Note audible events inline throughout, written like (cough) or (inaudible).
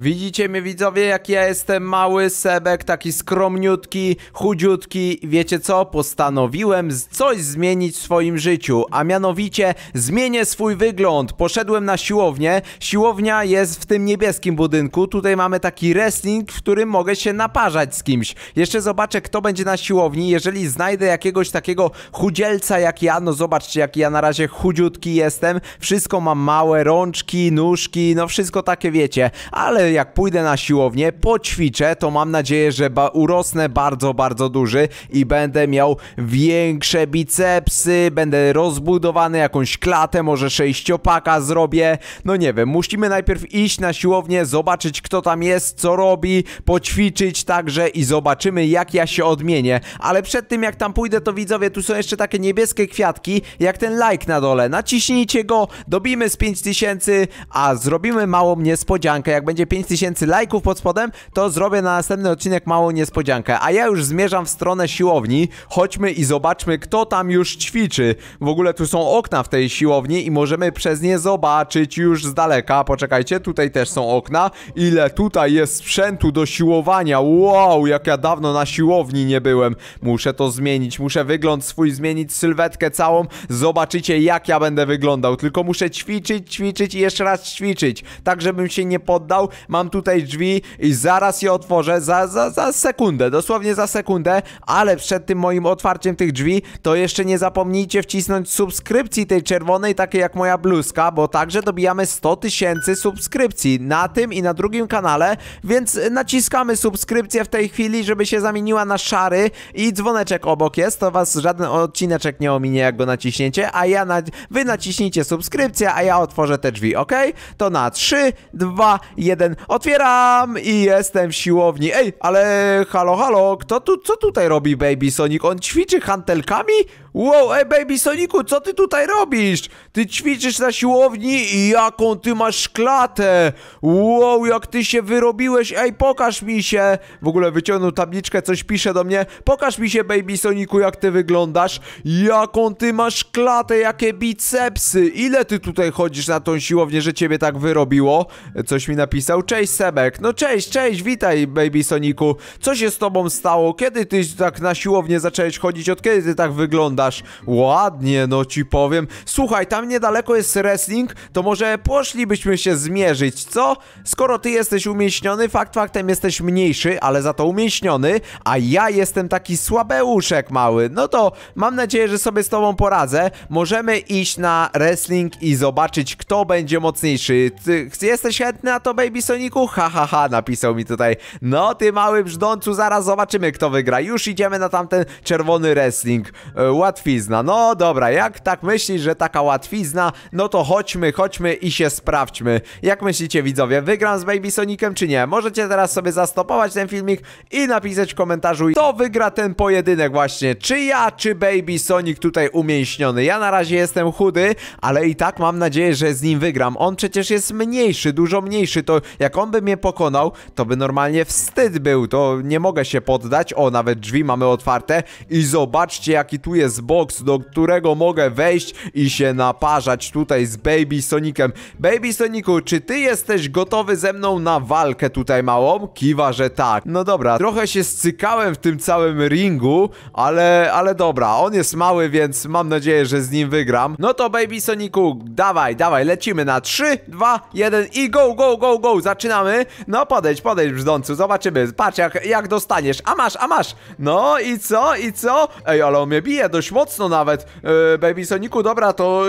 Widzicie mnie widzowie, jak ja jestem mały, sebek, taki skromniutki, chudziutki. Wiecie co? Postanowiłem coś zmienić w swoim życiu, a mianowicie zmienię swój wygląd. Poszedłem na siłownię. Siłownia jest w tym niebieskim budynku. Tutaj mamy taki wrestling, w którym mogę się naparzać z kimś. Jeszcze zobaczę, kto będzie na siłowni. Jeżeli znajdę jakiegoś takiego chudzielca jak ja, no zobaczcie, jak ja na razie chudziutki jestem. Wszystko mam małe, rączki, nóżki, no wszystko takie wiecie. Ale jak pójdę na siłownię, poćwiczę, to mam nadzieję, że ba urosnę bardzo, bardzo duży i będę miał większe bicepsy, będę rozbudowany, jakąś klatę, może sześciopaka zrobię. No nie wiem, musimy najpierw iść na siłownię, zobaczyć kto tam jest, co robi, poćwiczyć także i zobaczymy jak ja się odmienię. Ale przed tym jak tam pójdę, to widzowie, tu są jeszcze takie niebieskie kwiatki, jak ten like na dole. Naciśnijcie go, dobijmy z 5000, a zrobimy małą niespodziankę, jak będzie 5000 lajków pod spodem, to zrobię na następny odcinek małą niespodziankę. A ja już zmierzam w stronę siłowni. Chodźmy i zobaczmy, kto tam już ćwiczy. W ogóle tu są okna w tej siłowni i możemy przez nie zobaczyć już z daleka. Poczekajcie, tutaj też są okna. Ile tutaj jest sprzętu do siłowania. Wow, jak ja dawno na siłowni nie byłem. Muszę to zmienić, muszę wygląd swój zmienić, sylwetkę całą. Zobaczycie, jak ja będę wyglądał. Tylko muszę ćwiczyć, ćwiczyć i jeszcze raz ćwiczyć. Tak, żebym się nie poddał, mam tutaj drzwi i zaraz je otworzę, za, za, za sekundę, dosłownie za sekundę, ale przed tym moim otwarciem tych drzwi, to jeszcze nie zapomnijcie wcisnąć subskrypcji tej czerwonej, takiej jak moja bluzka, bo także dobijamy 100 tysięcy subskrypcji na tym i na drugim kanale, więc naciskamy subskrypcję w tej chwili, żeby się zamieniła na szary i dzwoneczek obok jest, to was żaden odcineczek nie ominie, jak go naciśniecie, a ja, na... wy naciśnijcie subskrypcję, a ja otworzę te drzwi, ok? To na 3, 2, 1, otwieram i jestem w siłowni. Ej, ale halo, halo, kto tu, co tutaj robi Baby Sonic? On ćwiczy hantelkami? Wow, ej baby Soniku, co ty tutaj robisz? Ty ćwiczysz na siłowni i jaką ty masz klatę. Wow, jak ty się wyrobiłeś, ej pokaż mi się. W ogóle wyciągnął tabliczkę, coś pisze do mnie. Pokaż mi się baby Soniku, jak ty wyglądasz. Jaką ty masz klatę, jakie bicepsy. Ile ty tutaj chodzisz na tą siłownię, że ciebie tak wyrobiło? Coś mi napisał. Cześć Sebek. No cześć, cześć, witaj baby Soniku. Co się z tobą stało? Kiedy ty tak na siłownię zacząłeś chodzić? Od kiedy ty tak wyglądasz? wyglądasz ładnie, no ci powiem. Słuchaj, tam niedaleko jest wrestling, to może poszlibyśmy się zmierzyć, co? Skoro ty jesteś umieśniony, fakt faktem jesteś mniejszy, ale za to umieśniony, a ja jestem taki słabeuszek mały. No to mam nadzieję, że sobie z tobą poradzę. Możemy iść na wrestling i zobaczyć, kto będzie mocniejszy. Ty, jesteś chętny na to, Baby Soniku? Ha, ha, ha, napisał mi tutaj. No ty mały brzdącu, zaraz zobaczymy, kto wygra. Już idziemy na tamten czerwony wrestling. E, łatwizna. No dobra, jak tak myślisz, że taka łatwizna, no to chodźmy, chodźmy i się sprawdźmy. Jak myślicie widzowie, wygram z Baby Sonicem czy nie? Możecie teraz sobie zastopować ten filmik i napisać w komentarzu, kto wygra ten pojedynek właśnie. Czy ja, czy Baby Sonic tutaj umięśniony. Ja na razie jestem chudy, ale i tak mam nadzieję, że z nim wygram. On przecież jest mniejszy, dużo mniejszy, to jak on by mnie pokonał, to by normalnie wstyd był, to nie mogę się poddać. O, nawet drzwi mamy otwarte i zobaczcie jaki tu jest box, do którego mogę wejść i się naparzać tutaj z Baby Sonicem. Baby Soniku, czy ty jesteś gotowy ze mną na walkę tutaj małą? Kiwa, że tak. No dobra, trochę się scykałem w tym całym ringu, ale, ale dobra, on jest mały, więc mam nadzieję, że z nim wygram. No to Baby Soniku, dawaj, dawaj, lecimy na 3, 2, 1 i go, go, go, go, zaczynamy. No podejdź, podejdź brzdącu, zobaczymy, patrz jak, jak dostaniesz. A masz, a masz. No i co, i co? Ej, ale on mnie bije dość mocno nawet e, Baby Soniku, dobra, to,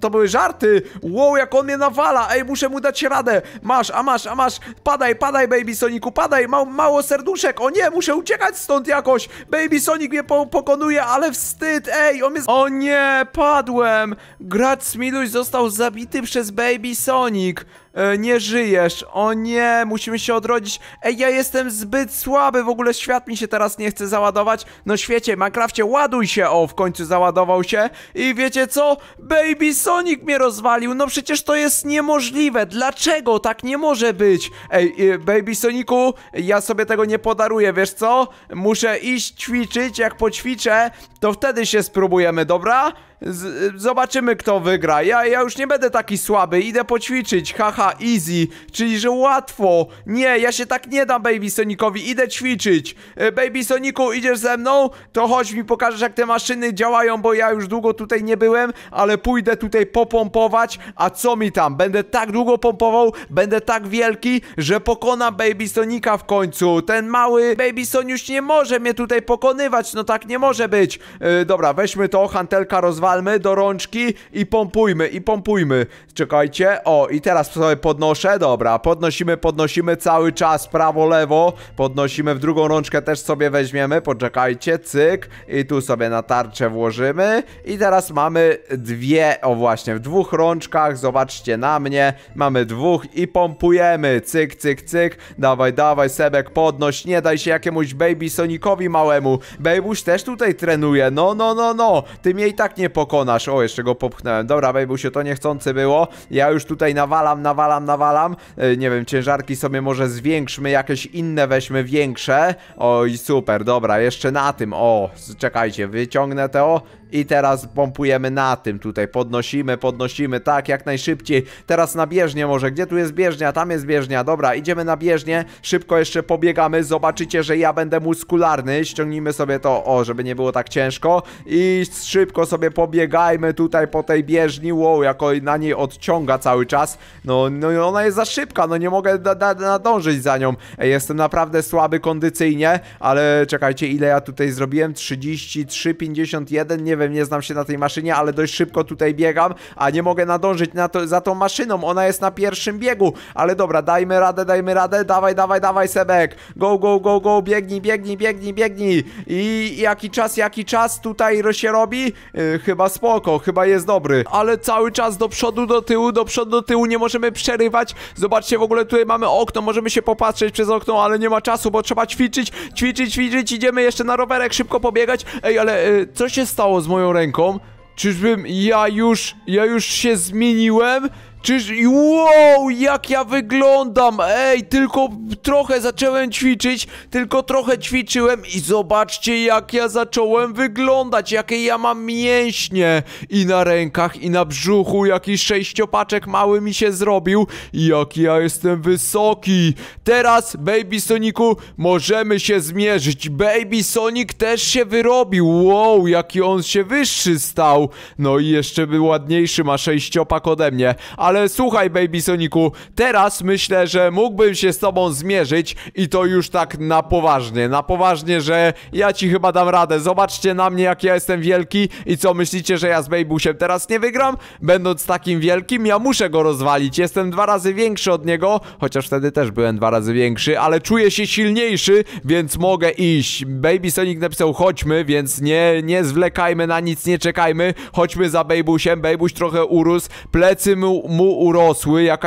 to były żarty Wow, jak on mnie nawala Ej, muszę mu dać radę Masz, a masz, a masz Padaj, padaj, Baby Soniku, padaj Ma Mało serduszek O nie, muszę uciekać stąd jakoś Baby Sonic mnie po pokonuje, ale wstyd Ej, on mnie... O nie, padłem Grac Smiluś został zabity przez Baby Sonic E, nie żyjesz. O nie, musimy się odrodzić. Ej, ja jestem zbyt słaby, w ogóle świat mi się teraz nie chce załadować. No świecie, Minecraftie, ładuj się! O, w końcu załadował się. I wiecie co? Baby Sonic mnie rozwalił. No przecież to jest niemożliwe. Dlaczego tak nie może być? Ej, e, Baby Soniku, ja sobie tego nie podaruję, wiesz co? Muszę iść ćwiczyć, jak poćwiczę, to wtedy się spróbujemy, dobra? Z e, zobaczymy kto wygra. Ja, ja już nie będę taki słaby, idę poćwiczyć, haha. Haha, easy, czyli że łatwo. Nie, ja się tak nie dam Baby Sonicowi, idę ćwiczyć. E, Baby Soniku, idziesz ze mną? To chodź mi pokażesz jak te maszyny działają, bo ja już długo tutaj nie byłem, ale pójdę tutaj popompować, a co mi tam? Będę tak długo pompował, będę tak wielki, że pokonam Baby Sonika w końcu. Ten mały Baby Soniusz nie może mnie tutaj pokonywać, no tak nie może być. Yy, dobra, weźmy to, hantelka rozwalmy do rączki i pompujmy, i pompujmy. Czekajcie, o i teraz podnoszę, dobra, podnosimy, podnosimy cały czas, prawo, lewo, podnosimy, w drugą rączkę też sobie weźmiemy, poczekajcie, cyk, i tu sobie na tarczę włożymy, i teraz mamy dwie, o właśnie, w dwóch rączkach, zobaczcie na mnie, mamy dwóch i pompujemy, cyk, cyk, cyk, dawaj, dawaj, Sebek, podnoś, nie daj się jakiemuś Baby Sonicowi małemu, Babyś też tutaj trenuje, no, no, no, no, ty mnie i tak nie pokonasz, o, jeszcze go popchnąłem, dobra, się to niechcący było, ja już tutaj nawalam, nawalam, nawalam, nawalam. E, nie wiem, ciężarki sobie może zwiększmy, jakieś inne weźmy większe. Oj, super, dobra, jeszcze na tym. O, czekajcie, wyciągnę to. I teraz pompujemy na tym tutaj, podnosimy, podnosimy, tak, jak najszybciej. Teraz na bieżnię może, gdzie tu jest bieżnia? Tam jest bieżnia, dobra, idziemy na bieżnię, szybko jeszcze pobiegamy, zobaczycie, że ja będę muskularny, ściągnijmy sobie to, o, żeby nie było tak ciężko. I szybko sobie pobiegajmy tutaj po tej bieżni, wow, jako na niej odciąga cały czas. No, no, no ona jest za szybka, no nie mogę nadążyć za nią. Jestem naprawdę słaby kondycyjnie, ale czekajcie, ile ja tutaj zrobiłem? 33,51, 51, nie wiem, nie znam się na tej maszynie, ale dość szybko tutaj biegam, a nie mogę nadążyć na to, za tą maszyną, ona jest na pierwszym biegu, ale dobra, dajmy radę, dajmy radę, dawaj, dawaj, dawaj Sebek, go, go, go, go, biegnij, biegnij, biegnij, biegnij i jaki czas, jaki czas tutaj się robi? Yy, chyba spoko, chyba jest dobry, ale cały czas do przodu, do tyłu, do przodu, do tyłu, nie możemy przerywać, zobaczcie, w ogóle tutaj mamy okno, możemy się popatrzeć przez okno, ale nie ma czasu, bo trzeba ćwiczyć, ćwiczyć, ćwiczyć, idziemy jeszcze na rowerek szybko pobiegać, ej, ale yy, co się stało z moją ręką. Czyżbym ja już, ja już się zmieniłem? Czyż... Wow, jak ja wyglądam! Ej, tylko trochę zacząłem ćwiczyć, tylko trochę ćwiczyłem i zobaczcie jak ja zacząłem wyglądać, jakie ja mam mięśnie i na rękach i na brzuchu, jakiś sześciopaczek mały mi się zrobił i jaki ja jestem wysoki. Teraz, Baby Soniku, możemy się zmierzyć. Baby Sonic też się wyrobił. Wow, jaki on się wyższy stał. No i jeszcze był ładniejszy, ma sześciopak ode mnie. A ale słuchaj Baby Soniku, teraz myślę, że mógłbym się z tobą zmierzyć i to już tak na poważnie, na poważnie, że ja ci chyba dam radę. Zobaczcie na mnie jak ja jestem wielki i co myślicie, że ja z Babusiem teraz nie wygram? Będąc takim wielkim, ja muszę go rozwalić. Jestem dwa razy większy od niego, chociaż wtedy też byłem dwa razy większy, ale czuję się silniejszy, więc mogę iść. Baby Sonic napisał chodźmy, więc nie, nie zwlekajmy na nic, nie czekajmy. Chodźmy za Babusiem, Babuś trochę urósł, plecy mu mu urosły, jak,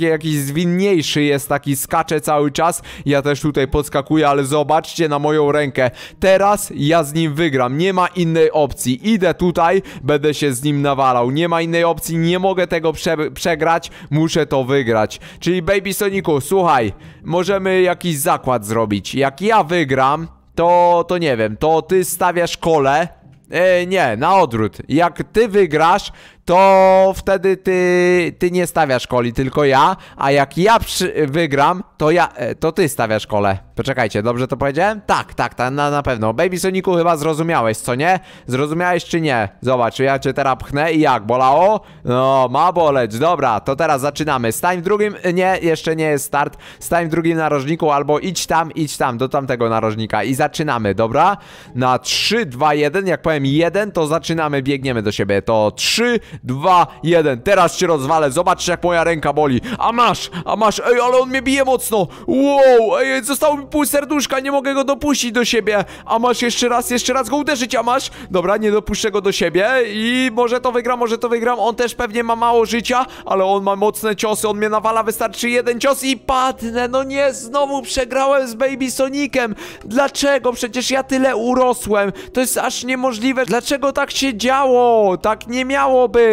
jakiś zwinniejszy jest, taki skacze cały czas. Ja też tutaj podskakuję, ale zobaczcie na moją rękę. Teraz ja z nim wygram, nie ma innej opcji. Idę tutaj, będę się z nim nawalał. Nie ma innej opcji, nie mogę tego prze przegrać, muszę to wygrać. Czyli Baby Soniku, słuchaj, możemy jakiś zakład zrobić. Jak ja wygram, to, to nie wiem, to ty stawiasz kole... E, nie, na odwrót. Jak ty wygrasz, to wtedy ty, ty nie stawiasz koli, tylko ja, a jak ja wygram, to ja, e, to ty stawiasz kole. Poczekajcie, dobrze to powiedziałem? Tak, tak, ta, na, na pewno. Baby Soniku chyba zrozumiałeś, co nie? Zrozumiałeś czy nie? Zobacz, ja cię teraz pchnę i jak, bolało? No, ma boleć, dobra, to teraz zaczynamy. Stań w drugim, e, nie, jeszcze nie jest start. Stań w drugim narożniku albo idź tam, idź tam, do tamtego narożnika i zaczynamy, dobra? Na 3, 2, 1, jak powiem 1, to zaczynamy, biegniemy do siebie. To 3, dwa, jeden. Teraz się rozwalę, zobaczysz jak moja ręka boli. A masz, a masz, ej, ale on mnie bije mocno. Wow, ej, zostało mi pół serduszka, nie mogę go dopuścić do siebie. A masz jeszcze raz, jeszcze raz go uderzyć, a masz. Dobra, nie dopuszczę go do siebie i może to wygram, może to wygram. On też pewnie ma mało życia, ale on ma mocne ciosy, on mnie nawala, wystarczy jeden cios i padnę. No nie, znowu przegrałem z Baby Sonicem Dlaczego? Przecież ja tyle urosłem. To jest aż niemożliwe. Dlaczego tak się działo? Tak nie miało być.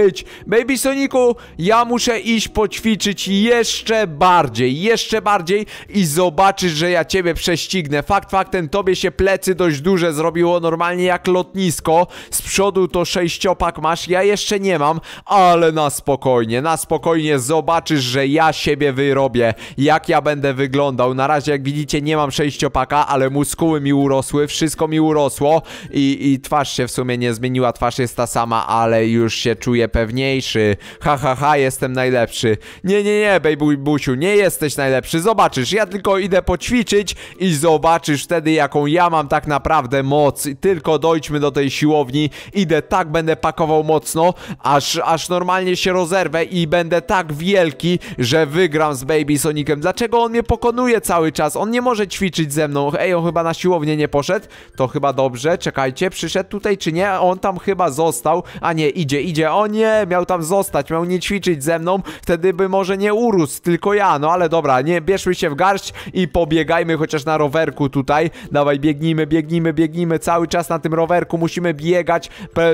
Baby Soniku, ja muszę iść poćwiczyć jeszcze bardziej, jeszcze bardziej i zobaczysz, że ja ciebie prześcignę. Fakt faktem, tobie się plecy dość duże zrobiło, normalnie jak lotnisko. Z przodu to sześciopak masz, ja jeszcze nie mam, ale na spokojnie, na spokojnie zobaczysz, że ja siebie wyrobię, jak ja będę wyglądał. Na razie, jak widzicie, nie mam sześciopaka, ale muskuły mi urosły, wszystko mi urosło i, i twarz się w sumie nie zmieniła, twarz jest ta sama, ale już się czuję czuję pewniejszy. Ha, ha, ha, jestem najlepszy. Nie, nie, nie, baby busiu, nie jesteś najlepszy. Zobaczysz, ja tylko idę poćwiczyć i zobaczysz wtedy, jaką ja mam tak naprawdę moc. Tylko dojdźmy do tej siłowni. Idę tak, będę pakował mocno, aż, aż normalnie się rozerwę i będę tak wielki, że wygram z Baby Sonicem. Dlaczego on mnie pokonuje cały czas? On nie może ćwiczyć ze mną. Ej, on chyba na siłownię nie poszedł. To chyba dobrze. Czekajcie, przyszedł tutaj czy nie? On tam chyba został. A nie, idzie, idzie. on nie, miał tam zostać, miał nie ćwiczyć ze mną, wtedy by może nie urósł, tylko ja, no ale dobra, nie, bierzmy się w garść i pobiegajmy chociaż na rowerku tutaj, dawaj, biegnijmy, biegnijmy, biegnijmy, cały czas na tym rowerku musimy biegać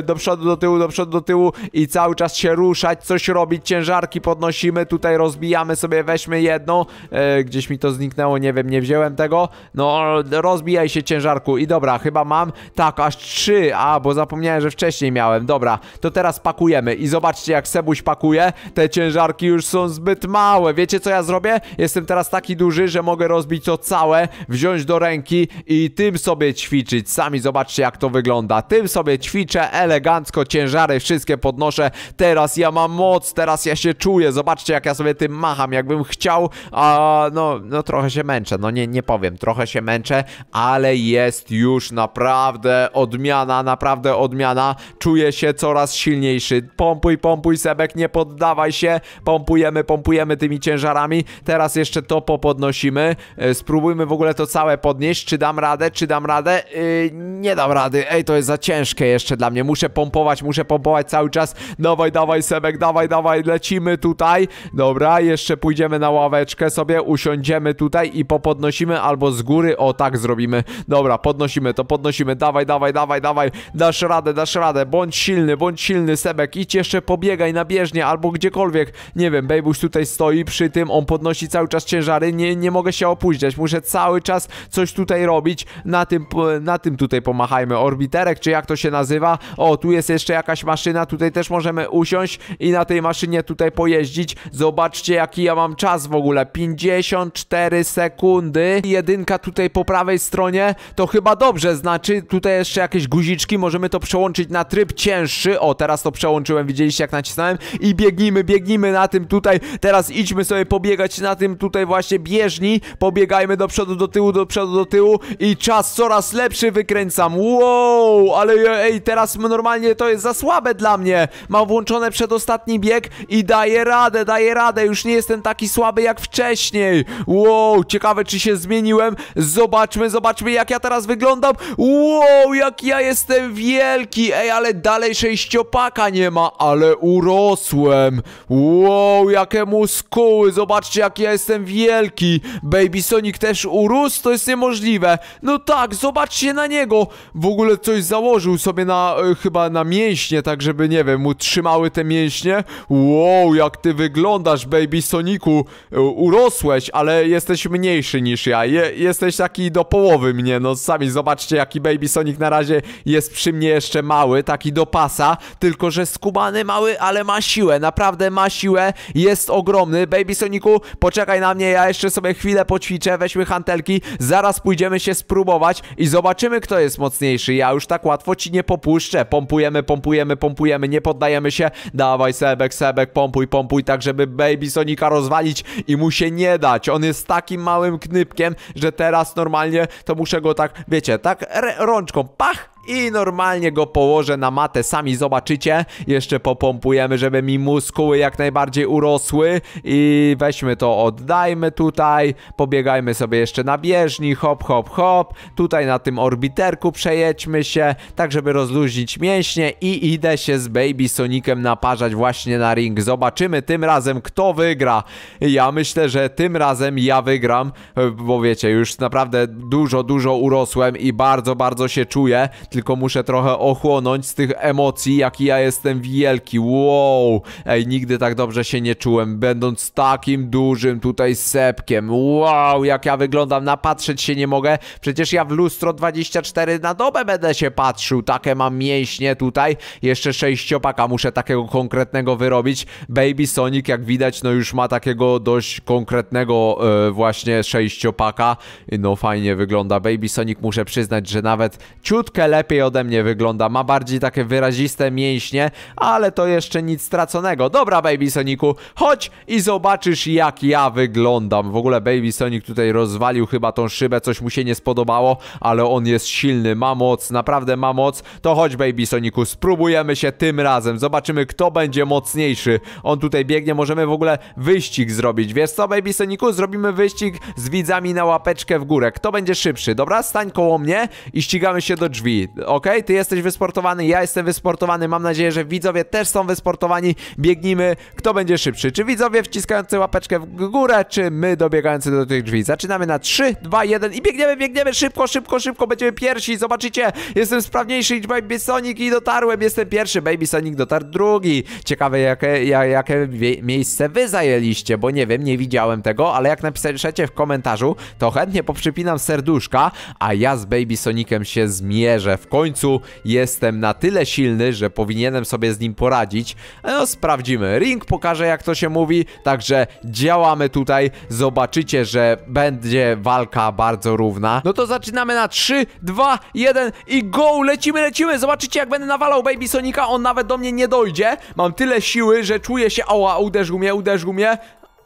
do przodu, do tyłu, do przodu, do tyłu i cały czas się ruszać, coś robić, ciężarki podnosimy, tutaj rozbijamy sobie, weźmy jedną, e, gdzieś mi to zniknęło, nie wiem, nie wziąłem tego, no rozbijaj się ciężarku i dobra, chyba mam, tak, aż trzy, a, bo zapomniałem, że wcześniej miałem, dobra, to teraz pakujemy, i zobaczcie jak Sebuś pakuje Te ciężarki już są zbyt małe Wiecie co ja zrobię? Jestem teraz taki duży, że mogę rozbić to całe Wziąć do ręki i tym sobie ćwiczyć Sami zobaczcie jak to wygląda Tym sobie ćwiczę elegancko Ciężary wszystkie podnoszę Teraz ja mam moc, teraz ja się czuję Zobaczcie jak ja sobie tym macham, jakbym chciał A no, no trochę się męczę No nie, nie powiem, trochę się męczę Ale jest już naprawdę odmiana Naprawdę odmiana Czuję się coraz silniejszy pompuj, pompuj, Sebek, nie poddawaj się, pompujemy, pompujemy tymi ciężarami, teraz jeszcze to popodnosimy, e, spróbujmy w ogóle to całe podnieść, czy dam radę, czy dam radę, yy, nie dam rady, ej, to jest za ciężkie jeszcze dla mnie, muszę pompować, muszę pompować cały czas, dawaj, dawaj, Sebek, dawaj, dawaj, lecimy tutaj, dobra, jeszcze pójdziemy na ławeczkę sobie, usiądziemy tutaj i popodnosimy, albo z góry, o tak zrobimy, dobra, podnosimy to, podnosimy, dawaj, dawaj, dawaj, dawaj, dasz radę, dasz radę, bądź silny, bądź silny, Sebek, idź idź jeszcze pobiegaj na bieżnię albo gdziekolwiek. Nie wiem, Bejbuś tutaj stoi przy tym, on podnosi cały czas ciężary, nie, nie mogę się opóźniać, muszę cały czas coś tutaj robić. Na tym, na tym tutaj pomachajmy, orbiterek czy jak to się nazywa. O, tu jest jeszcze jakaś maszyna, tutaj też możemy usiąść i na tej maszynie tutaj pojeździć. Zobaczcie jaki ja mam czas w ogóle, 54 sekundy. Jedynka tutaj po prawej stronie, to chyba dobrze znaczy. Tutaj jeszcze jakieś guziczki, możemy to przełączyć na tryb cięższy. O, teraz to przełączyłem widzieliście jak nacisnąłem i biegnijmy, biegnijmy na tym tutaj, teraz idźmy sobie pobiegać na tym tutaj właśnie bieżni, pobiegajmy do przodu, do tyłu, do przodu, do tyłu i czas coraz lepszy wykręcam, wow, ale ej, teraz normalnie to jest za słabe dla mnie, mam włączone przedostatni bieg i daję radę, daję radę, już nie jestem taki słaby jak wcześniej, wow, ciekawe czy się zmieniłem, zobaczmy, zobaczmy jak ja teraz wyglądam, wow, jak ja jestem wielki, ej, ale dalej sześciopaka nie ma, ma, ale urosłem. Wow, jakie muskuły, zobaczcie jak ja jestem wielki. Baby Sonic też urósł, to jest niemożliwe. No tak, zobaczcie na niego. W ogóle coś założył sobie na, e, chyba na mięśnie, tak żeby, nie wiem, Mu trzymały te mięśnie. Wow, jak ty wyglądasz, Baby Soniku. E, urosłeś, ale jesteś mniejszy niż ja. Je jesteś taki do połowy mnie, no sami zobaczcie jaki Baby Sonic na razie jest przy mnie jeszcze mały, taki do pasa, tylko że skóra skubany, mały, ale ma siłę, naprawdę ma siłę, jest ogromny. Baby Soniku, poczekaj na mnie, ja jeszcze sobie chwilę poćwiczę, weźmy hantelki, zaraz pójdziemy się spróbować i zobaczymy, kto jest mocniejszy. Ja już tak łatwo ci nie popuszczę. Pompujemy, pompujemy, pompujemy, nie poddajemy się. Dawaj, Sebek, Sebek, pompuj, pompuj, tak żeby Baby Sonika rozwalić i mu się nie dać. On jest takim małym knypkiem, że teraz normalnie to muszę go tak, wiecie, tak rączką, pach, i normalnie go położę na matę, sami zobaczycie. Jeszcze popompujemy, żeby mi muskuły jak najbardziej urosły i weźmy to, oddajmy tutaj, pobiegajmy sobie jeszcze na bieżni, hop, hop, hop. Tutaj na tym orbiterku przejedźmy się, tak żeby rozluźnić mięśnie i idę się z Baby Sonicem naparzać właśnie na ring. Zobaczymy tym razem, kto wygra. Ja myślę, że tym razem ja wygram, bo wiecie, już naprawdę dużo, dużo urosłem i bardzo, bardzo się czuję, tylko muszę trochę ochłonąć z tych emocji, jaki ja jestem wielki. Wow! Ej, nigdy tak dobrze się nie czułem, będąc takim dużym tutaj sepkiem. Wow, jak ja wyglądam, napatrzeć się nie mogę. Przecież ja w lustro 24 na dobę będę się patrzył. Takie mam mięśnie tutaj. Jeszcze sześciopaka muszę takiego konkretnego wyrobić. Baby Sonic, jak widać, no już ma takiego dość konkretnego yy, właśnie sześciopaka. No fajnie wygląda. Baby Sonic muszę przyznać, że nawet ciutkę lepiej lepiej ode mnie wygląda, ma bardziej takie wyraziste mięśnie, ale to jeszcze nic straconego. Dobra, Baby Soniku, chodź i zobaczysz jak ja wyglądam. W ogóle Baby Sonic tutaj rozwalił chyba tą szybę, coś mu się nie spodobało, ale on jest silny, ma moc, naprawdę ma moc. To chodź Baby Soniku, spróbujemy się tym razem, zobaczymy kto będzie mocniejszy. On tutaj biegnie, możemy w ogóle wyścig zrobić. Wiesz co Baby Soniku, zrobimy wyścig z widzami na łapeczkę w górę. Kto będzie szybszy, dobra? Stań koło mnie i ścigamy się do drzwi ok? Ty jesteś wysportowany, ja jestem wysportowany, mam nadzieję, że widzowie też są wysportowani. Biegnijmy, kto będzie szybszy, czy widzowie wciskający łapeczkę w górę, czy my dobiegający do tych drzwi. Zaczynamy na 3, 2, 1 i biegniemy, biegniemy, szybko, szybko, szybko, będziemy pierwsi, zobaczycie, jestem sprawniejszy niż Baby Sonic i dotarłem, jestem pierwszy, Baby Sonic dotarł drugi. Ciekawe, jakie, jakie miejsce wy zajęliście, bo nie wiem, nie widziałem tego, ale jak napiszecie w komentarzu, to chętnie poprzypinam serduszka, a ja z Baby Sonicem się zmierzę w końcu jestem na tyle silny, że powinienem sobie z nim poradzić. No, sprawdzimy. Ring pokaże, jak to się mówi, także działamy tutaj. Zobaczycie, że będzie walka bardzo równa. No to zaczynamy na 3, 2, 1 i go! Lecimy, lecimy! Zobaczycie, jak będę nawalał Baby Sonika, on nawet do mnie nie dojdzie. Mam tyle siły, że czuję się... Oła, uderzył mnie, uderzył mnie.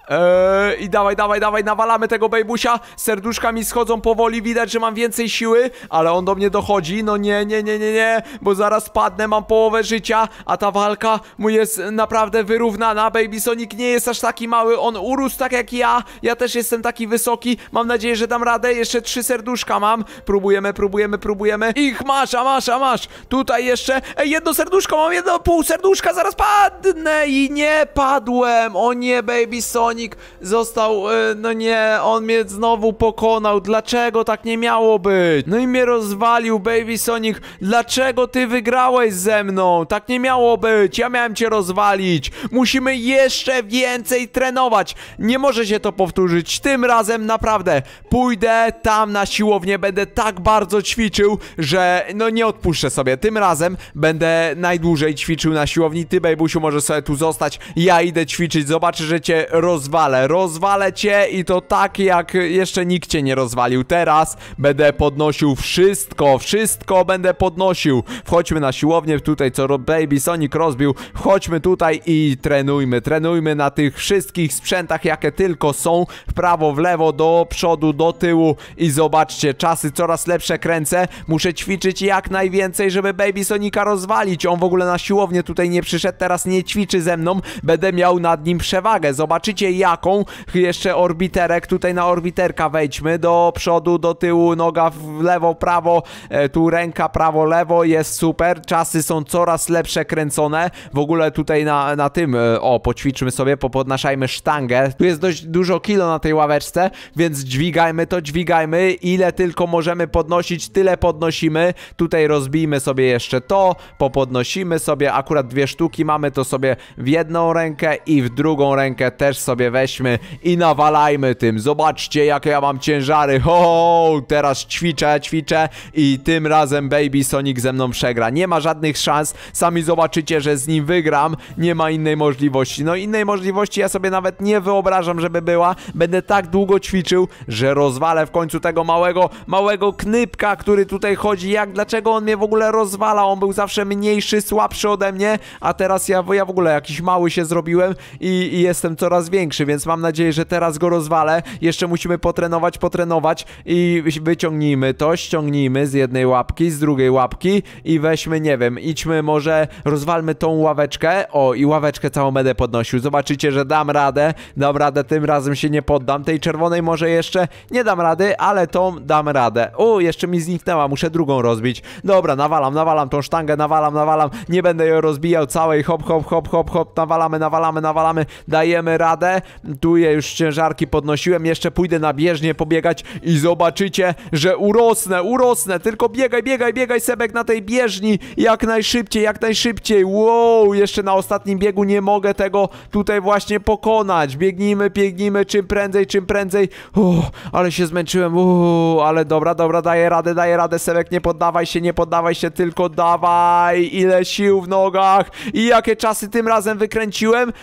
Eee, I dawaj, dawaj, dawaj, nawalamy tego bejbusia Serduszka mi schodzą powoli, widać, że mam więcej siły Ale on do mnie dochodzi, no nie, nie, nie, nie, nie Bo zaraz padnę, mam połowę życia A ta walka mu jest naprawdę wyrównana Baby Sonic nie jest aż taki mały, on urósł tak jak ja Ja też jestem taki wysoki, mam nadzieję, że dam radę Jeszcze trzy serduszka mam Próbujemy, próbujemy, próbujemy Ich masz, a masz, a masz Tutaj jeszcze, ej, jedno serduszko, mam jedno pół serduszka Zaraz padnę i nie padłem O nie, Baby Sonic Sonic został, e, no nie, on mnie znowu pokonał, dlaczego tak nie miało być? No i mnie rozwalił, Baby Sonic, dlaczego ty wygrałeś ze mną? Tak nie miało być, ja miałem cię rozwalić. Musimy jeszcze więcej trenować. Nie może się to powtórzyć, tym razem naprawdę pójdę tam na siłownię, będę tak bardzo ćwiczył, że no nie odpuszczę sobie. Tym razem będę najdłużej ćwiczył na siłowni, ty Babysiu możesz sobie tu zostać, ja idę ćwiczyć, zobaczę, że cię roz rozwalę, rozwalę cię i to tak jak jeszcze nikt cię nie rozwalił Teraz będę podnosił wszystko, wszystko będę podnosił Wchodźmy na siłownię, tutaj co Baby Sonic rozbił Wchodźmy tutaj i trenujmy, trenujmy na tych wszystkich sprzętach jakie tylko są W prawo, w lewo, do przodu, do tyłu i zobaczcie, czasy coraz lepsze kręcę Muszę ćwiczyć jak najwięcej, żeby Baby Sonika rozwalić On w ogóle na siłownię tutaj nie przyszedł, teraz nie ćwiczy ze mną Będę miał nad nim przewagę, zobaczycie jaką. Jeszcze orbiterek, tutaj na orbiterka wejdźmy, do przodu, do tyłu, noga w lewo, prawo, e, tu ręka prawo, lewo, jest super. Czasy są coraz lepsze kręcone. W ogóle tutaj na, na tym, e, o, poćwiczmy sobie, popodnaszajmy sztangę. Tu jest dość dużo kilo na tej ławeczce, więc dźwigajmy to, dźwigajmy. Ile tylko możemy podnosić, tyle podnosimy. Tutaj rozbijmy sobie jeszcze to, popodnosimy sobie. Akurat dwie sztuki mamy, to sobie w jedną rękę i w drugą rękę też sobie sobie weźmy i nawalajmy tym. Zobaczcie, jakie ja mam ciężary. Ho, teraz ćwiczę, ćwiczę i tym razem Baby Sonic ze mną przegra. Nie ma żadnych szans. Sami zobaczycie, że z nim wygram. Nie ma innej możliwości. No innej możliwości ja sobie nawet nie wyobrażam, żeby była. Będę tak długo ćwiczył, że rozwalę w końcu tego małego, małego knypka, który tutaj chodzi. Jak, dlaczego on mnie w ogóle rozwala? On był zawsze mniejszy, słabszy ode mnie, a teraz ja, ja w ogóle jakiś mały się zrobiłem i, i jestem coraz większy większy, więc mam nadzieję, że teraz go rozwalę. Jeszcze musimy potrenować, potrenować i wyciągnijmy to, ściągnijmy z jednej łapki, z drugiej łapki i weźmy, nie wiem, idźmy może, rozwalmy tą ławeczkę. O, i ławeczkę całą będę podnosił. Zobaczycie, że dam radę, dam radę, tym razem się nie poddam. Tej czerwonej może jeszcze nie dam rady, ale tą dam radę. O, jeszcze mi zniknęła, muszę drugą rozbić. Dobra, nawalam, nawalam tą sztangę, nawalam, nawalam. Nie będę ją rozbijał całej, hop, hop, hop, hop, hop, nawalamy, nawalamy, nawalamy. Dajemy radę, tu je już ciężarki podnosiłem, jeszcze pójdę na bieżnię pobiegać i zobaczycie, że urosnę, urosnę, tylko biegaj, biegaj, biegaj Sebek na tej bieżni, jak najszybciej, jak najszybciej, wow, jeszcze na ostatnim biegu nie mogę tego tutaj właśnie pokonać, biegnijmy, biegnijmy, czym prędzej, czym prędzej, Uff, ale się zmęczyłem, Uff, ale dobra, dobra, daję radę, daję radę, Sebek, nie poddawaj się, nie poddawaj się, tylko dawaj, ile sił w nogach i jakie czasy tym razem wykręciłem, e,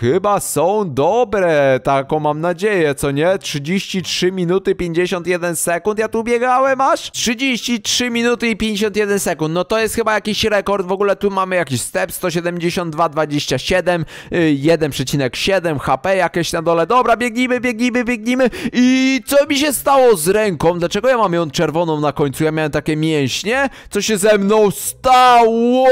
chyba są do dobre, taką mam nadzieję, co nie? 33 minuty 51 sekund, ja tu biegałem aż 33 minuty i 51 sekund, no to jest chyba jakiś rekord, w ogóle tu mamy jakiś step 172, 27, 1,7 HP jakieś na dole, dobra, biegnijmy, biegnijmy, biegnijmy i co mi się stało z ręką? Dlaczego ja mam ją czerwoną na końcu? Ja miałem takie mięśnie? Co się ze mną stało?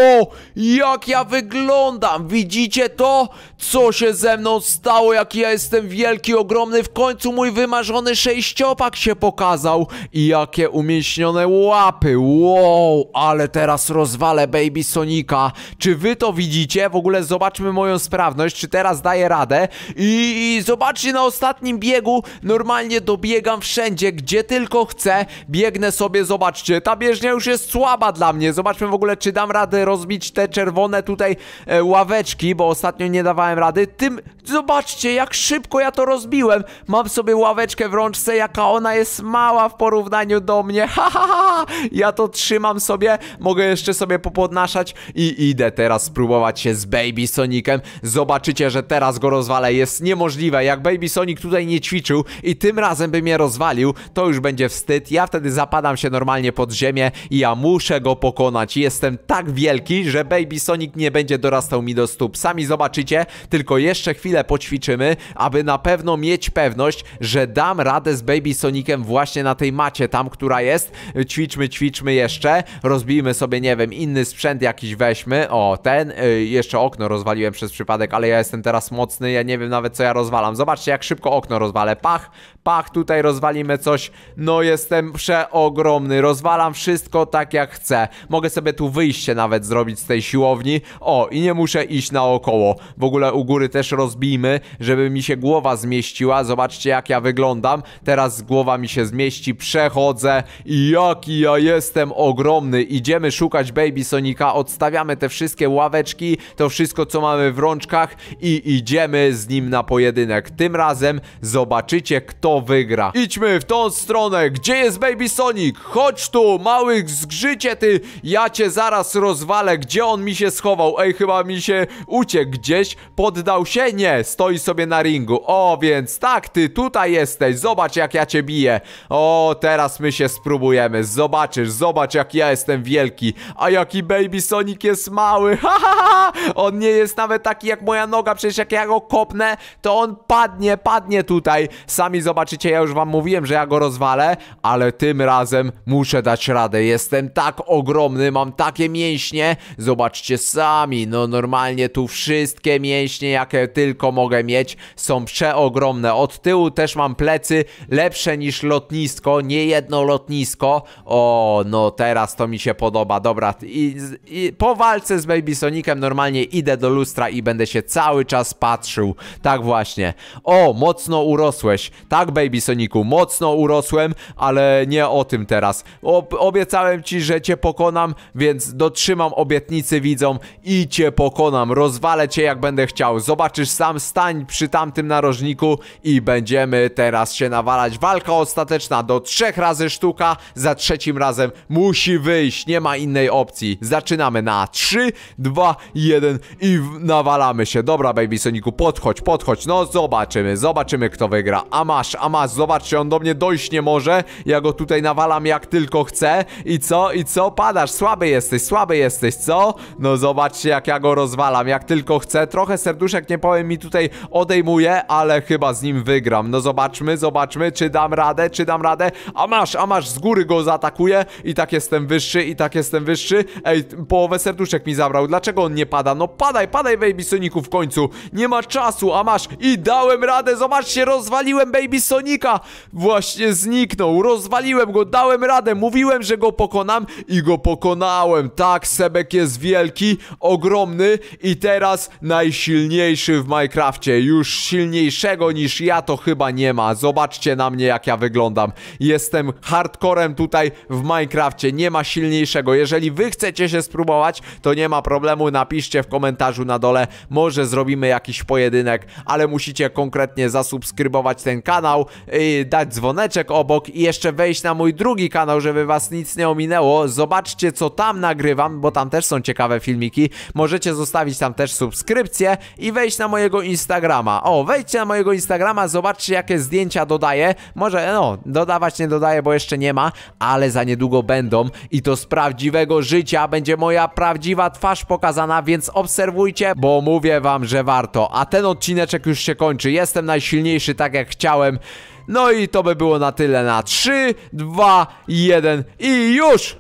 Jak ja wyglądam? Widzicie to? Co się ze mną stało? wow, jaki ja jestem wielki, ogromny, w końcu mój wymarzony sześciopak się pokazał i jakie umięśnione łapy, wow, ale teraz rozwalę Baby Sonika, czy wy to widzicie? W ogóle zobaczmy moją sprawność, czy teraz daję radę i, i zobaczcie na ostatnim biegu, normalnie dobiegam wszędzie, gdzie tylko chcę, biegnę sobie, zobaczcie, ta bieżnia już jest słaba dla mnie, zobaczmy w ogóle, czy dam radę rozbić te czerwone tutaj e, ławeczki, bo ostatnio nie dawałem rady, tym, zobacz Zobaczcie, jak szybko ja to rozbiłem. Mam sobie ławeczkę w rączce, jaka ona jest mała w porównaniu do mnie. (laughs) Ha, ha, ha. Ja to trzymam sobie, mogę jeszcze sobie popodnaszać i idę teraz spróbować się z Baby Sonicem. Zobaczycie, że teraz go rozwalę. Jest niemożliwe. Jak Baby Sonic tutaj nie ćwiczył i tym razem by mnie rozwalił, to już będzie wstyd. Ja wtedy zapadam się normalnie pod ziemię i ja muszę go pokonać. Jestem tak wielki, że Baby Sonic nie będzie dorastał mi do stóp. Sami zobaczycie, tylko jeszcze chwilę poćwiczę ćwiczymy, aby na pewno mieć pewność, że dam radę z Baby Sonicem właśnie na tej macie tam, która jest. Ćwiczmy, ćwiczmy jeszcze, rozbijmy sobie, nie wiem, inny sprzęt jakiś weźmy, o ten, yy, jeszcze okno rozwaliłem przez przypadek, ale ja jestem teraz mocny, ja nie wiem nawet co ja rozwalam. Zobaczcie jak szybko okno rozwalę, pach, pach, tutaj rozwalimy coś. No jestem przeogromny, rozwalam wszystko tak jak chcę. Mogę sobie tu wyjście nawet zrobić z tej siłowni. O, i nie muszę iść naokoło. W ogóle u góry też rozbijmy, żeby mi się głowa zmieściła. Zobaczcie jak ja wyglądam. Teraz głowa mi się zmieści, przechodzę i jaki ja jestem ogromny. Idziemy szukać Baby Sonika, odstawiamy te wszystkie ławeczki, to wszystko co mamy w rączkach i idziemy z nim na pojedynek. Tym razem zobaczycie kto wygra. Idźmy w tą stronę. Gdzie jest Baby Sonic? Chodź tu, mały zgrzycie ty. Ja cię zaraz rozwalę. Gdzie on mi się schował? Ej, chyba mi się uciekł gdzieś. Poddał się? Nie. Stoi sobie na ringu. O, więc tak, ty tutaj jesteś. Zobacz, jak ja cię biję. O, teraz my się spróbujemy. Zobaczysz, zobacz, jak ja jestem wielki. A jaki Baby Sonic jest mały. (laughs) Ha, ha, ha. On nie jest nawet taki jak moja noga. Przecież jak ja go kopnę, to on padnie, padnie tutaj. Sami zobaczycie zobaczycie, ja już wam mówiłem, że ja go rozwalę, ale tym razem muszę dać radę. Jestem tak ogromny, mam takie mięśnie, zobaczcie sami, no normalnie tu wszystkie mięśnie, jakie tylko mogę mieć, są przeogromne. Od tyłu też mam plecy, lepsze niż lotnisko, nie jedno lotnisko. O, no teraz to mi się podoba, dobra. I, i po walce z Baby Sonicem normalnie idę do lustra i będę się cały czas patrzył. Tak właśnie. O, mocno urosłeś. Tak Baby Soniku, mocno urosłem, ale nie o tym teraz. Ob obiecałem ci, że cię pokonam, więc dotrzymam obietnicy widzom i cię pokonam. Rozwalę cię jak będę chciał. Zobaczysz sam, stań przy tamtym narożniku i będziemy teraz się nawalać. Walka ostateczna do trzech razy sztuka, za trzecim razem musi wyjść, nie ma innej opcji. Zaczynamy na 3, 2, 1 i nawalamy się. Dobra, Baby Soniku, podchodź, podchodź. No zobaczymy, zobaczymy kto wygra. A masz, a a masz, zobaczcie, on do mnie dojść nie może Ja go tutaj nawalam jak tylko chcę I co, i co, padasz, słaby jesteś, słaby jesteś, co? No zobaczcie jak ja go rozwalam, jak tylko chcę Trochę serduszek, nie powiem, mi tutaj odejmuje Ale chyba z nim wygram No zobaczmy, zobaczmy, czy dam radę, czy dam radę A masz, a masz, z góry go zaatakuję I tak jestem wyższy, i tak jestem wyższy Ej, połowę serduszek mi zabrał Dlaczego on nie pada? No padaj, padaj Baby Soniku w końcu Nie ma czasu, a masz I dałem radę, zobaczcie, rozwaliłem Baby Sonika właśnie zniknął. Rozwaliłem go, dałem radę, mówiłem, że go pokonam i go pokonałem. Tak, Sebek jest wielki, ogromny i teraz najsilniejszy w Minecrafcie. Już silniejszego niż ja to chyba nie ma. Zobaczcie na mnie, jak ja wyglądam. Jestem hardcorem tutaj w Minecrafcie. Nie ma silniejszego. Jeżeli wy chcecie się spróbować, to nie ma problemu. Napiszcie w komentarzu na dole. Może zrobimy jakiś pojedynek, ale musicie konkretnie zasubskrybować ten kanał kanał, yy, dać dzwoneczek obok i jeszcze wejść na mój drugi kanał, żeby was nic nie ominęło. Zobaczcie co tam nagrywam, bo tam też są ciekawe filmiki. Możecie zostawić tam też subskrypcję i wejść na mojego Instagrama. O, wejdźcie na mojego Instagrama, zobaczcie jakie zdjęcia dodaję. Może, no, dodawać nie dodaję, bo jeszcze nie ma, ale za niedługo będą i to z prawdziwego życia będzie moja prawdziwa twarz pokazana, więc obserwujcie, bo mówię wam, że warto. A ten odcineczek już się kończy. Jestem najsilniejszy tak jak chciałem. No i to by było na tyle na 3, 2, 1 i już!